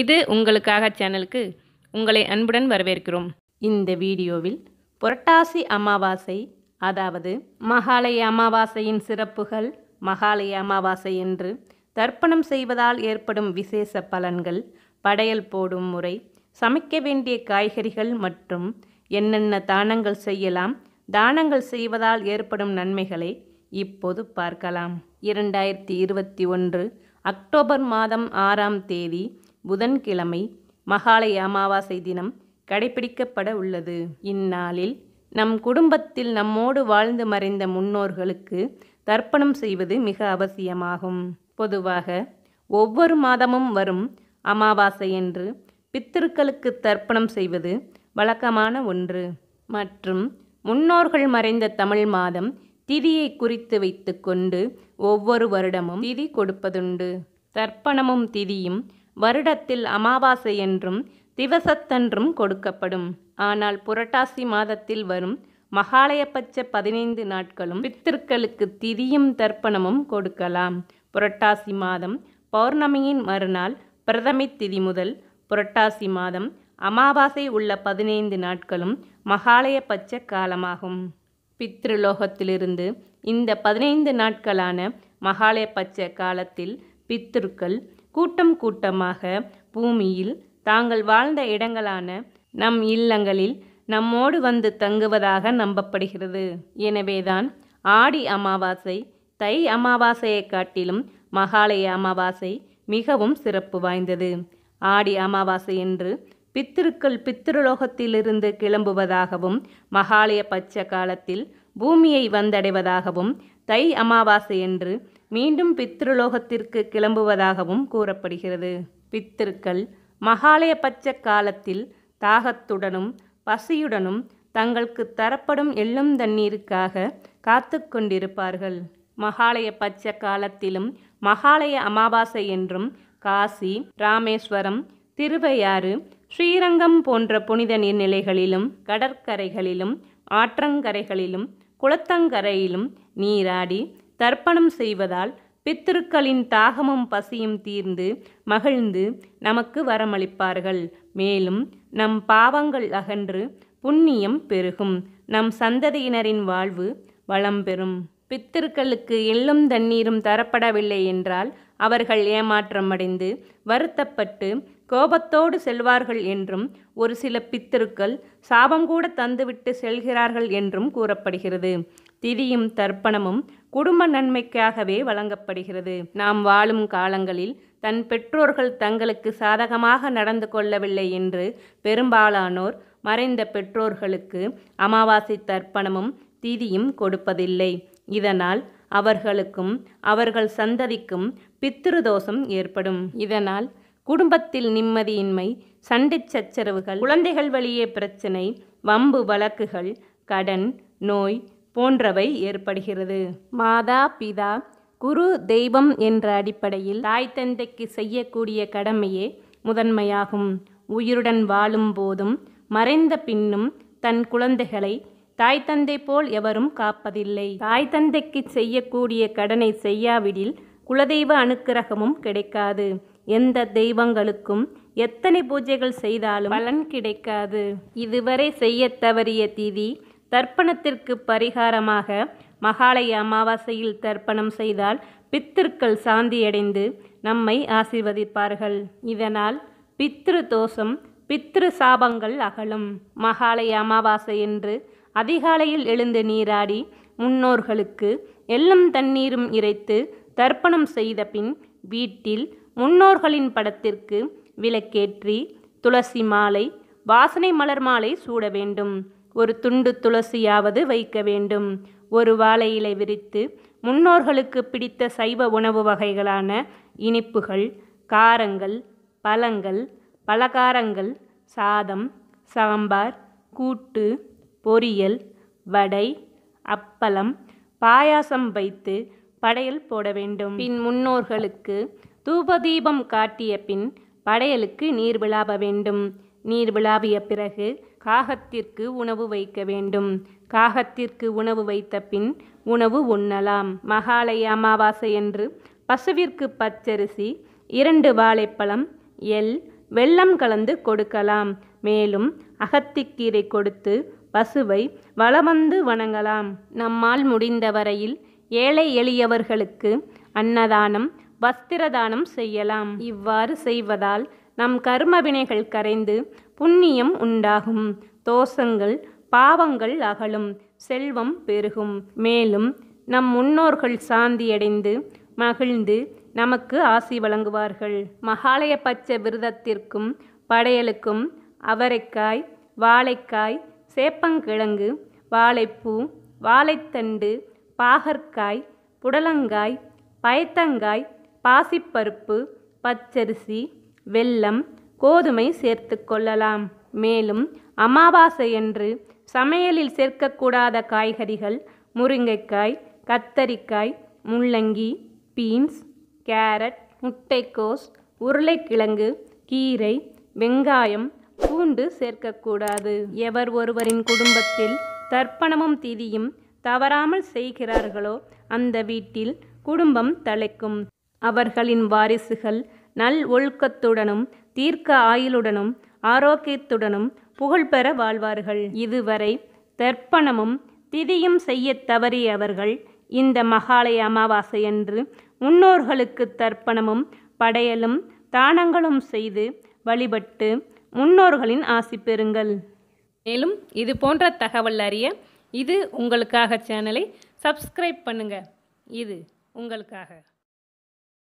இது உங்களுக்காக சேனலுக்கு உங்களை அன்புடன் வரவேற்கிறோம் இந்த வீடியோவில் புரட்டாசி அமாவாசை அதாவது மகாலய அமாவாசையின் சிறப்புகள் மகாலய அமாவாசை என்று தர்ப்பணம் செய்வதால் ஏற்படும் விசேஷ பலன்கள் படையல் போடும் முறை சமைக்க வேண்டிய காய்கறிகள் மற்றும் என்னென்ன தானங்கள் செய்யலாம் தானங்கள் செய்வதால் ஏற்படும் நன்மைகளை இப்போது பார்க்கலாம் இரண்டாயிரத்தி இருபத்தி ஒன்று அக்டோபர் மாதம் ஆறாம் தேதி புதன்கிழமை மகாலய அமாவாசை தினம் கடைபிடிக்கப்பட உள்ளது இந்நாளில் நம் குடும்பத்தில் நம்மோடு வாழ்ந்து மறைந்த முன்னோர்களுக்கு தர்ப்பணம் செய்வது மிக அவசியமாகும் பொதுவாக ஒவ்வொரு மாதமும் வரும் அமாவாசை என்று பித்திருக்களுக்கு தர்ப்பணம் செய்வது வழக்கமான ஒன்று மற்றும் முன்னோர்கள் மறைந்த தமிழ் மாதம் திதியை குறித்து வைத்துக்கொண்டு ஒவ்வொரு வருடமும் திதி கொடுப்பதுண்டு தர்ப்பணமும் திதியும் வருடத்தில் அமாவாசை என்றும் திவசத்தன்றும் கொடுக்கப்படும் ஆனால் புரட்டாசி மாதத்தில் வரும் மகாலயபட்ச பதினைந்து நாட்களும் பித்திருக்களுக்கு திதியும் தர்ப்பணமும் கொடுக்கலாம் புரட்டாசி மாதம் பௌர்ணமியின் மறுநாள் பிரதமை திதி முதல் புரட்டாசி மாதம் அமாவாசை உள்ள பதினைந்து நாட்களும் மகாலயபட்ச காலமாகும் பித்ருலோகத்திலிருந்து இந்த பதினைந்து நாட்களான மகாலயபட்ச காலத்தில் பித்திருக்கள் கூட்டம் கூட்டமாக பூமியில் தாங்கள் வாழ்ந்த இடங்களான நம் இல்லங்களில் நம்மோடு வந்து தங்குவதாக நம்பப்படுகிறது எனவேதான் ஆடி அமாவாசை தை அமாவாசையை காட்டிலும் மகாலய அமாவாசை மிகவும் சிறப்பு வாய்ந்தது ஆடி அமாவாசை என்று பித்திருக்கள் பித்திருலோகத்திலிருந்து கிளம்புவதாகவும் மகாலய பட்ச காலத்தில் பூமியை வந்தடைவதாகவும் தை அமாவாசை என்று மீண்டும் பித்ருலோகத்திற்கு கிளம்புவதாகவும் கூறப்படுகிறது பித்திருக்கள் மகாலய பச்ச காலத்தில் தாகத்துடனும் பசியுடனும் தங்களுக்கு தரப்படும் எள்ளும் தண்ணீருக்காக காத்து கொண்டிருப்பார்கள் மகாலய பச்ச காலத்திலும் மகாலய அமாவாசை என்றும் காசி ராமேஸ்வரம் திருவையாறு ஸ்ரீரங்கம் போன்ற புனித நீர்நிலைகளிலும் கடற்கரைகளிலும் ஆற்றங்கரைகளிலும் குளத்தங்கரையிலும் நீராடி தர்ப்பணம் செய்வதால் பித்திருக்களின் தாகமும் பசியும் தீர்ந்து மகிழ்ந்து நமக்கு வரமளிப்பார்கள் மேலும் நம் பாவங்கள் அகன்று புண்ணியம் பெருகும் நம் சந்ததியினரின் வாழ்வு வளம் பெறும் பித்திருக்களுக்கு எள்ளும் தண்ணீரும் தரப்படவில்லை என்றால் அவர்கள் ஏமாற்றமடைந்து வருத்தப்பட்டு கோபத்தோடு செல்வார்கள் என்றும் ஒரு சில பித்திருக்கள் சாபம் கூட தந்துவிட்டு செல்கிறார்கள் என்றும் கூறப்படுகிறது திதியும் தர்ப்பணமும் குடும்ப நன்மைக்காகவே வழங்கப்படுகிறது நாம் வாழும் காலங்களில் தன் பெற்றோர்கள் தங்களுக்கு சாதகமாக நடந்து கொள்ளவில்லை என்று பெரும்பாலானோர் மறைந்த பெற்றோர்களுக்கு அமாவாசை தர்ப்பணமும் திதியும் கொடுப்பதில்லை இதனால் அவர்களுக்கும் அவர்கள் சந்ததிக்கும் பித்திருதோஷம் ஏற்படும் இதனால் குடும்பத்தில் நிம்மதியின்மை சண்டை சச்சரவுகள் குழந்தைகள் வழியே பிரச்சனை வம்பு வழக்குகள் கடன் நோய் போன்றவை ஏற்படுகிறது மாதா பிதா குரு தெய்வம் என்ற அடிப்படையில் தாய் தந்தைக்கு செய்யக்கூடிய கடமையே முதன்மையாகும் உயிருடன் வாழும் போதும் மறைந்த பின்னும் தன் குழந்தைகளை தாய் தந்தை போல் எவரும் காப்பதில்லை தாய் தந்தைக்கு செய்யக்கூடிய கடனை செய்யாவிடில் குலதெய்வ அனுக்கிரகமும் கிடைக்காது எந்த தெய்வங்களுக்கும் எத்தனை பூஜைகள் செய்தாலும் பலன் கிடைக்காது இதுவரை செய்ய தவறிய திதி தர்ப்பணத்திற்கு பரிகாரமாக மகாலய அமாவாசையில் தர்ப்பணம் செய்தால் பித்திருக்கள் சாந்தியடைந்து நம்மை ஆசிர்வதிப்பார்கள் இதனால் பித்ரு தோஷம் பித்ரு சாபங்கள் அகலும் மகாலய அமாவாசை என்று அதிகாலையில் எழுந்து நீராடி முன்னோர்களுக்கு எல்லும் தண்ணீரும் இறைத்து தர்ப்பணம் செய்த பின் வீட்டில் முன்னோர்களின் படத்திற்கு விளக்கேற்றி துளசி மாலை வாசனை மலர் மாலை சூட வேண்டும் ஒரு துண்டு துளசியாவது வைக்க வேண்டும் ஒரு வாழையிலை விரித்து முன்னோர்களுக்கு பிடித்த சைவ உணவு வகைகளான இனிப்புகள் காரங்கள் பழங்கள் பலகாரங்கள் சாதம் சாம்பார் கூட்டு பொரியல் வடை அப்பளம் பாயாசம் வைத்து படையல் போட வேண்டும் பின் முன்னோர்களுக்கு தூபதீபம் காட்டிய பின் படையலுக்கு நீர் விழாப வேண்டும் நீர் விளாவிய பிறகு காகத்திற்கு உணவு வைக்க வேண்டும் காகத்திற்கு உணவு வைத்த பின் உணவு உண்ணலாம் மகாலய அமாவாசையன்று பசுவிற்கு பச்சரிசி இரண்டு வாழைப்பழம் எல் வெள்ளம் கலந்து கொடுக்கலாம் மேலும் அகத்திக்கீரை கொடுத்து பசுவை வளவந்து வணங்கலாம் நம்மால் முடிந்த வரையில் ஏழை எளியவர்களுக்கு அன்னதானம் வஸ்திரதானம் செய்யலாம் இவ்வாறு செய்வதால் நம் கர்ம வினைகள் கரைந்து புண்ணியம் உண்டாகும் தோஷங்கள் பாவங்கள் அகலும் செல்வம் பெருகும் மேலும் நம் முன்னோர்கள் சாந்தியடைந்து மகிழ்ந்து நமக்கு ஆசி வழங்குவார்கள் மகாலய பச்ச விரதத்திற்கும் படையலுக்கும் அவரைக்காய் வாழைக்காய் சேப்பங்கிழங்கு வாழைப்பூ வாழைத்தண்டு பாகற்காய் புடலங்காய் பயத்தங்காய் பாசிப்பருப்பு பச்சரிசி வெல்லம் கோதுமை சேர்த்து கொள்ளலாம் மேலும் அமாவாசையன்று சமையலில் சேர்க்கக்கூடாத காய்கறிகள் முருங்கைக்காய் கத்தரிக்காய் முள்ளங்கி பீன்ஸ் கேரட் முட்டைக்கோஸ் உருளைக்கிழங்கு கீரை வெங்காயம் பூண்டு சேர்க்கக்கூடாது எவர் ஒருவரின் குடும்பத்தில் தர்ப்பணமும் திதியும் தவறாமல் செய்கிறார்களோ அந்த வீட்டில் குடும்பம் தலைக்கும் அவர்களின் வாரிசுகள் நல் ஒழுக்கத்துடனும் தீர்க்க ஆயுளுடனும் ஆரோக்கியத்துடனும் புகழ்பெற வாழ்வார்கள் இதுவரை தர்ப்பணமும் திதியும் செய்ய தவறியவர்கள் இந்த மகாலய அமாவாசையன்று முன்னோர்களுக்கு தர்ப்பணமும் படையலும் தானங்களும் செய்து வழிபட்டு முன்னோர்களின் ஆசி பெறுங்கள் மேலும் இது போன்ற தகவல் அறிய இது உங்களுக்காக சேனலை சப்ஸ்கிரைப் பண்ணுங்கள் இது உங்களுக்காக